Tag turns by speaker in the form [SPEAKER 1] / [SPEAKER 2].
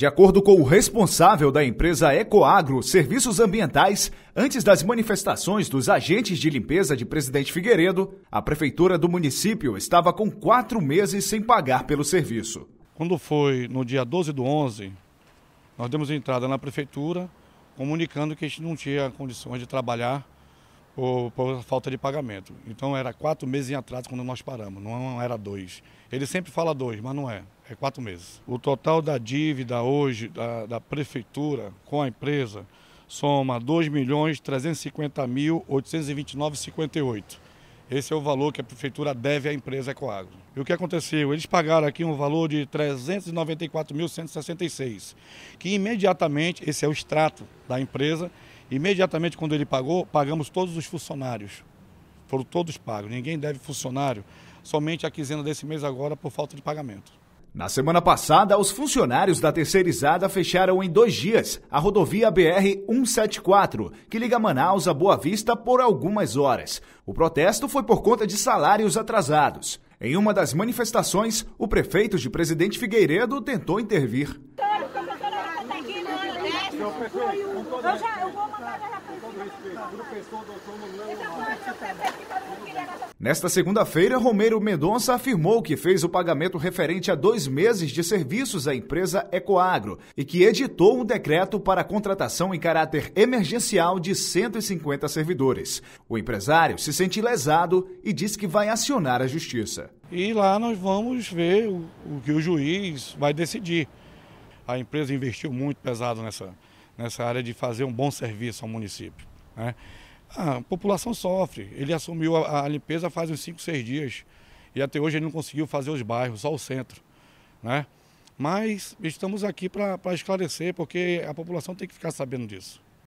[SPEAKER 1] De acordo com o responsável da empresa Ecoagro Serviços Ambientais, antes das manifestações dos agentes de limpeza de Presidente Figueiredo, a prefeitura do município estava com quatro meses sem pagar pelo serviço.
[SPEAKER 2] Quando foi no dia 12 do 11, nós demos entrada na prefeitura comunicando que a gente não tinha condições de trabalhar por, por falta de pagamento. Então era quatro meses em atraso quando nós paramos, não era dois. Ele sempre fala dois, mas não é é quatro meses. O total da dívida hoje da, da prefeitura com a empresa soma R$ 2.350.829,58. Esse é o valor que a prefeitura deve à empresa Ecoagro. E o que aconteceu? Eles pagaram aqui um valor de 394.166, que imediatamente, esse é o extrato da empresa, imediatamente quando ele pagou, pagamos todos os funcionários. Foram todos pagos, ninguém deve funcionário, somente a quinzena desse mês agora por falta de pagamento.
[SPEAKER 1] Na semana passada, os funcionários da terceirizada fecharam em dois dias a rodovia BR-174, que liga Manaus a Boa Vista por algumas horas. O protesto foi por conta de salários atrasados. Em uma das manifestações, o prefeito de Presidente Figueiredo tentou intervir eu vou mandar Nesta segunda-feira, Romero Mendonça afirmou que fez o pagamento referente a dois meses de serviços à empresa Ecoagro e que editou um decreto para a contratação em caráter emergencial de 150 servidores. O empresário se sente lesado e diz que vai acionar a justiça.
[SPEAKER 2] E lá nós vamos ver o que o juiz vai decidir. A empresa investiu muito pesado nessa, nessa área de fazer um bom serviço ao município. Né? A população sofre. Ele assumiu a, a limpeza faz uns 5, 6 dias e até hoje ele não conseguiu fazer os bairros, só o centro. Né? Mas estamos aqui para esclarecer, porque a população tem que ficar sabendo disso.